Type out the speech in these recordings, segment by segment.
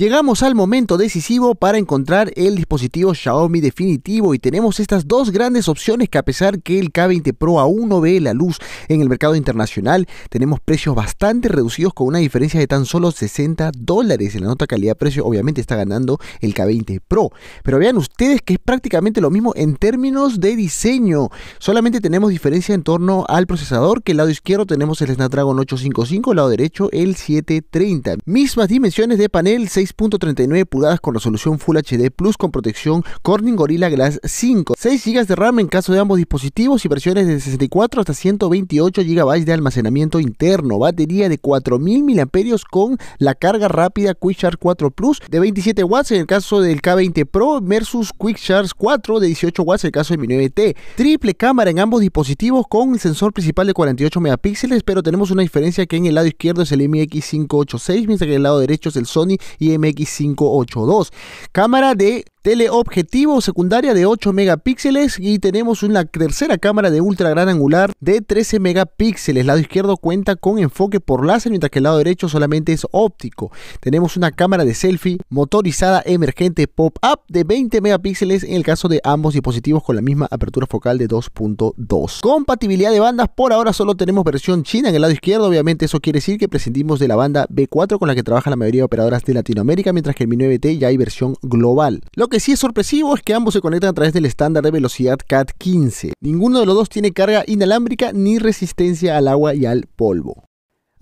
Llegamos al momento decisivo para encontrar el dispositivo Xiaomi definitivo y tenemos estas dos grandes opciones que a pesar que el K20 Pro aún no ve la luz en el mercado internacional, tenemos precios bastante reducidos con una diferencia de tan solo 60 dólares en la nota calidad-precio, obviamente está ganando el K20 Pro. Pero vean ustedes que es prácticamente lo mismo en términos de diseño, solamente tenemos diferencia en torno al procesador, que el lado izquierdo tenemos el Snapdragon 855, el lado derecho el 730. Mismas dimensiones de panel 6 6.39 pulgadas con resolución Full HD Plus con protección Corning Gorilla Glass 5, 6 GB de RAM en caso de ambos dispositivos y versiones de 64 hasta 128 GB de almacenamiento interno, batería de 4000 mAh con la carga rápida Quick Charge 4 Plus de 27 watts en el caso del K20 Pro versus Quick Charge 4 de 18 watts en el caso de mi 9T. Triple cámara en ambos dispositivos con sensor principal de 48 megapíxeles, pero tenemos una diferencia que en el lado izquierdo es el MX586, mientras que en el lado derecho es el Sony y mx 582 Cámara de teleobjetivo secundaria de 8 megapíxeles y tenemos una tercera cámara de ultra gran angular de 13 megapíxeles. lado izquierdo cuenta con enfoque por láser mientras que el lado derecho solamente es óptico. Tenemos una cámara de selfie motorizada emergente pop-up de 20 megapíxeles en el caso de ambos dispositivos con la misma apertura focal de 2.2. Compatibilidad de bandas por ahora solo tenemos versión china en el lado izquierdo. Obviamente eso quiere decir que prescindimos de la banda B4 con la que trabaja la mayoría de operadoras de Latinoamérica América mientras que el Mi 9T ya hay versión global. Lo que sí es sorpresivo es que ambos se conectan a través del estándar de velocidad CAT 15. Ninguno de los dos tiene carga inalámbrica ni resistencia al agua y al polvo.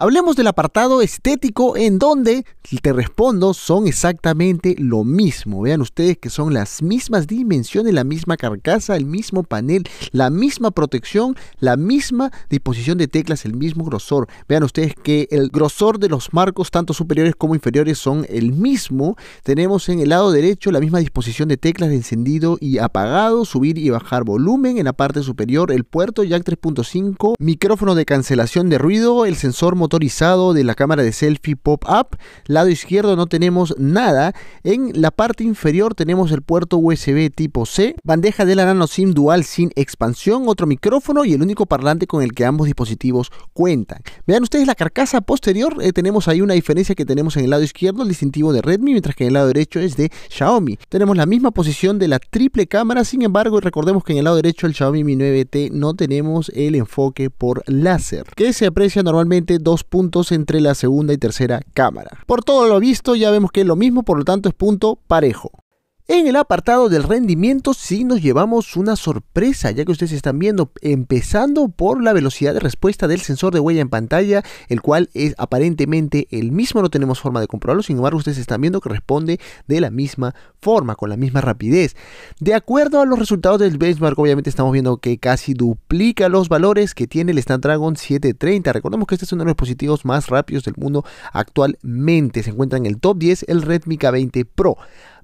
Hablemos del apartado estético en donde, te respondo, son exactamente lo mismo. Vean ustedes que son las mismas dimensiones, la misma carcasa, el mismo panel, la misma protección, la misma disposición de teclas, el mismo grosor. Vean ustedes que el grosor de los marcos, tanto superiores como inferiores, son el mismo. Tenemos en el lado derecho la misma disposición de teclas de encendido y apagado, subir y bajar volumen. En la parte superior el puerto Jack 3.5, micrófono de cancelación de ruido, el sensor motorizado de la cámara de selfie pop-up. Lado izquierdo no tenemos nada. En la parte inferior tenemos el puerto USB tipo C, bandeja de la nano SIM dual sin expansión, otro micrófono y el único parlante con el que ambos dispositivos cuentan. Vean ustedes la carcasa posterior, eh, tenemos ahí una diferencia que tenemos en el lado izquierdo, el distintivo de Redmi, mientras que en el lado derecho es de Xiaomi. Tenemos la misma posición de la triple cámara, sin embargo, recordemos que en el lado derecho el Xiaomi Mi 9T no tenemos el enfoque por láser, que se aprecia normalmente dos puntos entre la segunda y tercera cámara. Por todo lo visto ya vemos que es lo mismo, por lo tanto es punto parejo. En el apartado del rendimiento sí nos llevamos una sorpresa, ya que ustedes están viendo, empezando por la velocidad de respuesta del sensor de huella en pantalla, el cual es aparentemente el mismo, no tenemos forma de comprobarlo, sin embargo ustedes están viendo que responde de la misma forma, con la misma rapidez. De acuerdo a los resultados del benchmark, obviamente estamos viendo que casi duplica los valores que tiene el Snapdragon 730. Recordemos que este es uno de los dispositivos más rápidos del mundo actualmente, se encuentra en el top 10 el Redmi K20 Pro.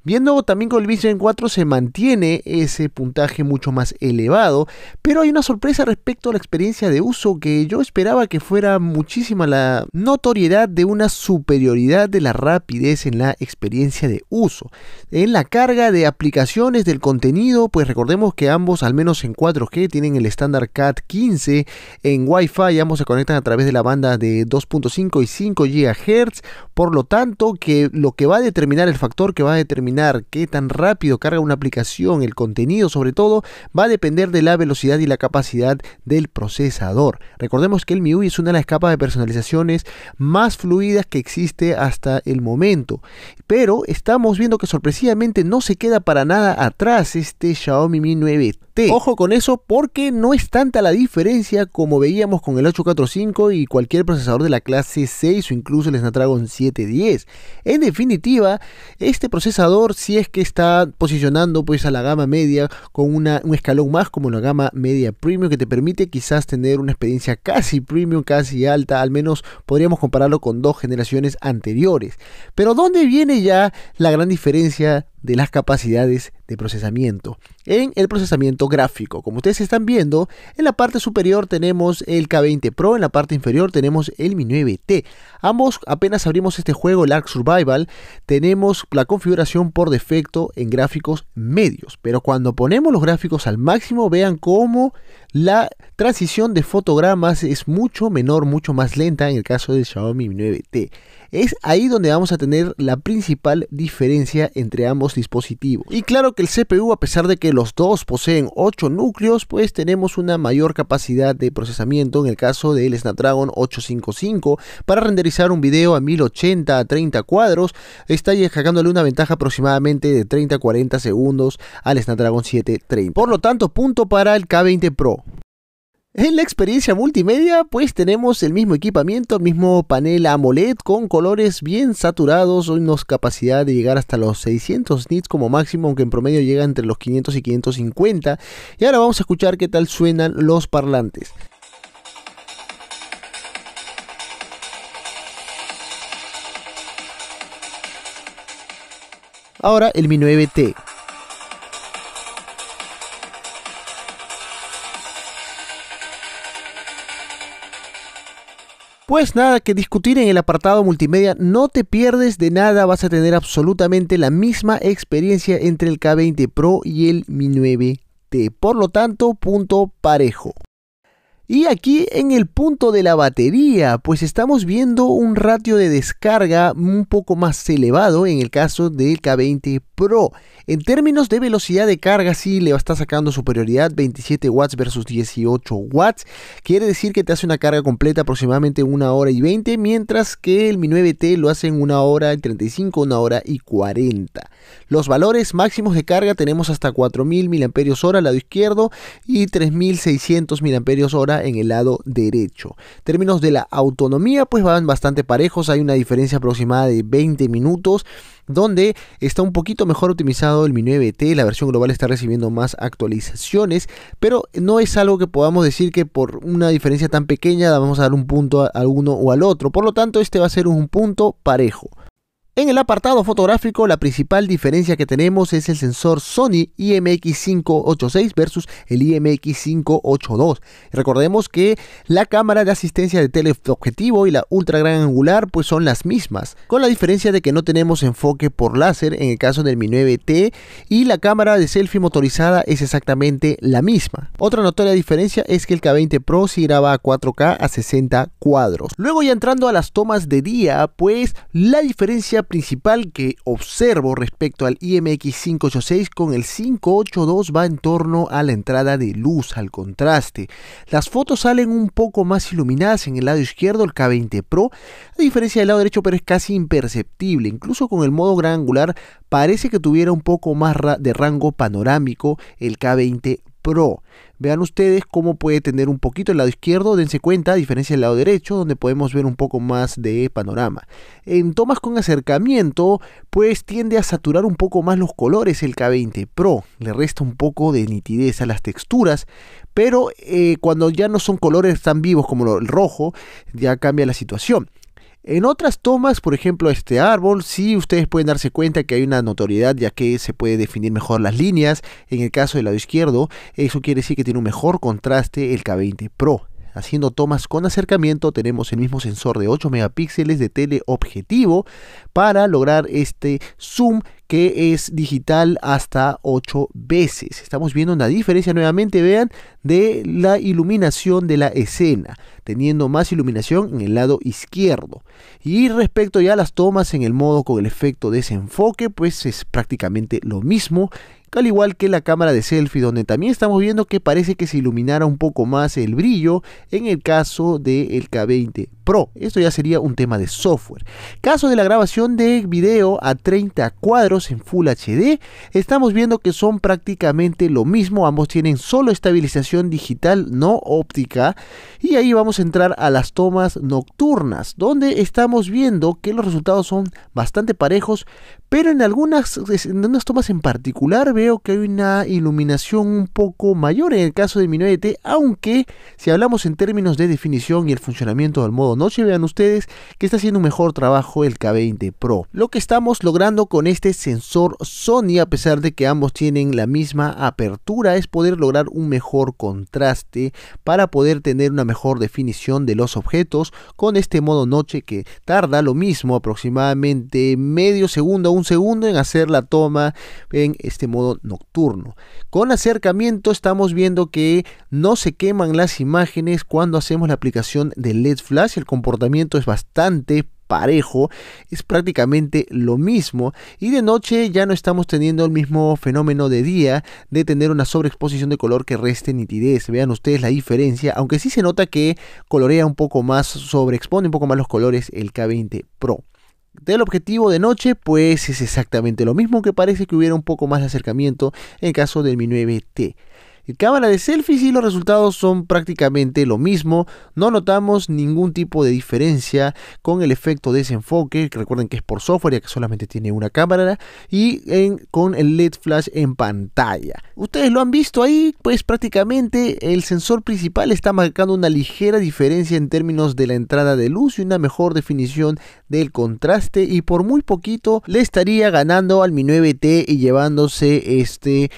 Viendo también con el Vision 4 se mantiene ese puntaje mucho más elevado, pero hay una sorpresa respecto a la experiencia de uso que yo esperaba que fuera muchísima la notoriedad de una superioridad de la rapidez en la experiencia de uso. En la carga de aplicaciones del contenido, pues recordemos que ambos, al menos en 4G, tienen el estándar CAT 15, en Wi-Fi ambos se conectan a través de la banda de 2.5 y 5 GHz, por lo tanto que lo que va a determinar el factor que va a determinar qué tan rápido carga una aplicación, el contenido sobre todo, va a depender de la velocidad y la capacidad del procesador. Recordemos que el MIUI es una de las capas de personalizaciones más fluidas que existe hasta el momento. Pero estamos viendo que sorpresivamente no se queda para nada atrás este Xiaomi Mi 9 Ojo con eso porque no es tanta la diferencia como veíamos con el 845 y cualquier procesador de la clase 6 o incluso el Snapdragon 710. En definitiva, este procesador si es que está posicionando pues a la gama media con un escalón más como la gama media premium que te permite quizás tener una experiencia casi premium, casi alta, al menos podríamos compararlo con dos generaciones anteriores. Pero ¿dónde viene ya la gran diferencia de las capacidades de procesamiento. En el procesamiento gráfico, como ustedes están viendo, en la parte superior tenemos el K20 Pro, en la parte inferior tenemos el Mi 9T. Ambos apenas abrimos este juego, el arc Survival, tenemos la configuración por defecto en gráficos medios, pero cuando ponemos los gráficos al máximo, vean cómo la transición de fotogramas es mucho menor, mucho más lenta en el caso del Xiaomi Mi 9T. Es ahí donde vamos a tener la principal diferencia entre ambos dispositivos. Y claro que el CPU, a pesar de que los dos poseen 8 núcleos, pues tenemos una mayor capacidad de procesamiento en el caso del Snapdragon 855 para renderizar un video a 1080 a 30 cuadros, está sacándole una ventaja aproximadamente de 30 a 40 segundos al Snapdragon 730. Por lo tanto, punto para el K20 Pro. En la experiencia multimedia, pues tenemos el mismo equipamiento, el mismo panel AMOLED con colores bien saturados, nos capacidad de llegar hasta los 600 nits como máximo, aunque en promedio llega entre los 500 y 550. Y ahora vamos a escuchar qué tal suenan los parlantes. Ahora el Mi 9T. Pues nada que discutir en el apartado multimedia, no te pierdes de nada, vas a tener absolutamente la misma experiencia entre el K20 Pro y el Mi 9T, por lo tanto, punto parejo. Y aquí en el punto de la batería, pues estamos viendo un ratio de descarga un poco más elevado en el caso del K20 Pro pero En términos de velocidad de carga, sí le va está sacando superioridad 27 watts versus 18 watts. Quiere decir que te hace una carga completa aproximadamente 1 hora y 20, mientras que el Mi 9T lo hace en 1 hora y 35, 1 hora y 40. Los valores máximos de carga tenemos hasta 4000 mAh al lado izquierdo y 3600 mAh en el lado derecho. En términos de la autonomía, pues van bastante parejos, hay una diferencia aproximada de 20 minutos donde está un poquito mejor optimizado el Mi 9T, e la versión global está recibiendo más actualizaciones, pero no es algo que podamos decir que por una diferencia tan pequeña vamos a dar un punto a, uno o al otro, por lo tanto este va a ser un punto parejo. En el apartado fotográfico, la principal diferencia que tenemos es el sensor Sony IMX586 versus el IMX582. Recordemos que la cámara de asistencia de teleobjetivo y la ultra gran angular pues son las mismas, con la diferencia de que no tenemos enfoque por láser en el caso del Mi 9T y la cámara de selfie motorizada es exactamente la misma. Otra notoria diferencia es que el K20 Pro sí graba a 4K a 60 cuadros. Luego ya entrando a las tomas de día, pues la diferencia principal que observo respecto al IMX 586 con el 582 va en torno a la entrada de luz, al contraste. Las fotos salen un poco más iluminadas en el lado izquierdo, el K20 Pro, a diferencia del lado derecho, pero es casi imperceptible. Incluso con el modo gran angular parece que tuviera un poco más de rango panorámico el K20 Pro. Vean ustedes cómo puede tener un poquito el lado izquierdo, dense cuenta, a diferencia del lado derecho, donde podemos ver un poco más de panorama. En tomas con acercamiento, pues tiende a saturar un poco más los colores el K20 Pro, le resta un poco de nitidez a las texturas, pero eh, cuando ya no son colores tan vivos como el rojo, ya cambia la situación. En otras tomas, por ejemplo, este árbol, sí ustedes pueden darse cuenta que hay una notoriedad ya que se puede definir mejor las líneas. En el caso del lado izquierdo, eso quiere decir que tiene un mejor contraste el K20 Pro. Haciendo tomas con acercamiento tenemos el mismo sensor de 8 megapíxeles de teleobjetivo para lograr este zoom que es digital hasta 8 veces. Estamos viendo una diferencia nuevamente, vean, de la iluminación de la escena, teniendo más iluminación en el lado izquierdo. Y respecto ya a las tomas en el modo con el efecto desenfoque, pues es prácticamente lo mismo al igual que la cámara de selfie, donde también estamos viendo que parece que se iluminara un poco más el brillo en el caso del K20 Pro. Esto ya sería un tema de software. Caso de la grabación de video a 30 cuadros en Full HD, estamos viendo que son prácticamente lo mismo, ambos tienen solo estabilización digital, no óptica, y ahí vamos a entrar a las tomas nocturnas, donde estamos viendo que los resultados son bastante parejos, pero en algunas, en unas tomas en particular veo que hay una iluminación un poco mayor en el caso de mi 9T, aunque si hablamos en términos de definición y el funcionamiento del modo noche, vean ustedes que está haciendo un mejor trabajo el K20 Pro. Lo que estamos logrando con este sensor Sony, a pesar de que ambos tienen la misma apertura, es poder lograr un mejor contraste para poder tener una mejor definición de los objetos con este modo noche que tarda lo mismo aproximadamente medio segundo o un segundo en hacer la toma en este modo nocturno. Con acercamiento estamos viendo que no se queman las imágenes cuando hacemos la aplicación de LED flash, el comportamiento es bastante parejo, es prácticamente lo mismo. Y de noche ya no estamos teniendo el mismo fenómeno de día de tener una sobreexposición de color que reste nitidez. Vean ustedes la diferencia, aunque sí se nota que colorea un poco más, sobreexpone un poco más los colores el K20 Pro. Del objetivo de noche, pues es exactamente lo mismo, que parece que hubiera un poco más de acercamiento en el caso del Mi 9T cámara de selfies y los resultados son prácticamente lo mismo. No notamos ningún tipo de diferencia con el efecto desenfoque, recuerden que es por software ya que solamente tiene una cámara, y en, con el LED flash en pantalla. Ustedes lo han visto ahí, pues prácticamente el sensor principal está marcando una ligera diferencia en términos de la entrada de luz y una mejor definición del contraste y por muy poquito le estaría ganando al Mi 9T y llevándose este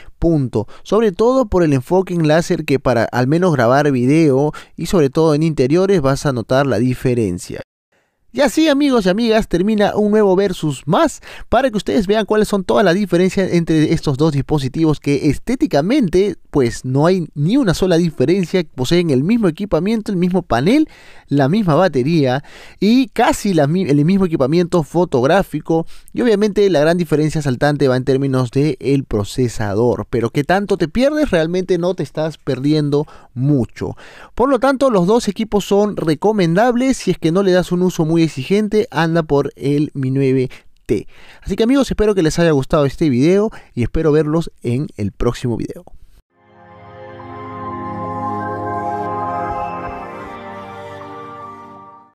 sobre todo por el enfoque en láser que para al menos grabar video y sobre todo en interiores vas a notar la diferencia. Y así amigos y amigas termina un nuevo versus más para que ustedes vean cuáles son todas las diferencias entre estos dos dispositivos que estéticamente pues no hay ni una sola diferencia, poseen el mismo equipamiento, el mismo panel, la misma batería y casi el mismo equipamiento fotográfico y obviamente la gran diferencia saltante va en términos del el procesador, pero que tanto te pierdes realmente no te estás perdiendo mucho. Por lo tanto los dos equipos son recomendables si es que no le das un uso muy exigente, anda por el Mi 9T. Así que amigos, espero que les haya gustado este video y espero verlos en el próximo video.